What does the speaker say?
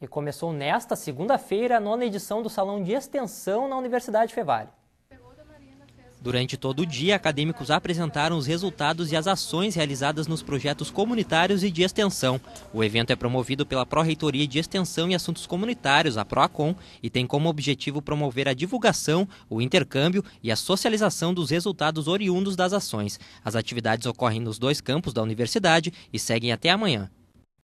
e começou nesta segunda-feira a nona edição do Salão de Extensão na Universidade Fevale. Durante todo o dia, acadêmicos apresentaram os resultados e as ações realizadas nos projetos comunitários e de extensão. O evento é promovido pela Pró-Reitoria de Extensão e Assuntos Comunitários, a PROACOM, e tem como objetivo promover a divulgação, o intercâmbio e a socialização dos resultados oriundos das ações. As atividades ocorrem nos dois campos da universidade e seguem até amanhã.